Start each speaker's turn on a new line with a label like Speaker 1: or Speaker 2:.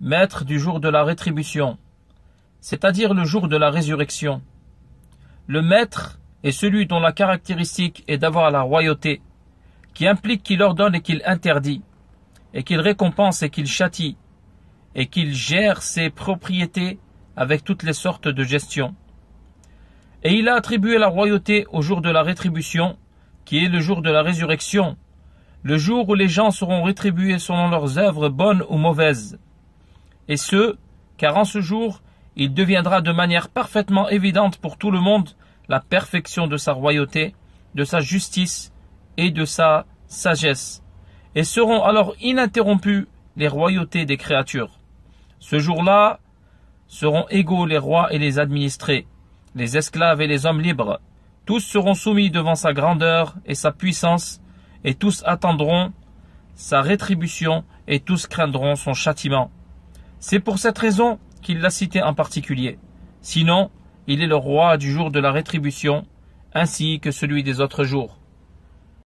Speaker 1: maître du jour de la rétribution, c'est-à-dire le jour de la résurrection. Le maître est celui dont la caractéristique est d'avoir la royauté, qui implique qu'il ordonne et qu'il interdit, et qu'il récompense et qu'il châtie, et qu'il gère ses propriétés avec toutes les sortes de gestion. Et il a attribué la royauté au jour de la rétribution, qui est le jour de la résurrection, le jour où les gens seront rétribués selon leurs œuvres bonnes ou mauvaises. Et ce, car en ce jour, il deviendra de manière parfaitement évidente pour tout le monde la perfection de sa royauté, de sa justice et de sa sagesse, et seront alors ininterrompues les royautés des créatures. Ce jour-là seront égaux les rois et les administrés, les esclaves et les hommes libres, tous seront soumis devant sa grandeur et sa puissance, et tous attendront sa rétribution, et tous craindront son châtiment. C'est pour cette raison qu'il l'a cité en particulier. Sinon, il est le roi du jour de la rétribution, ainsi que celui des autres jours.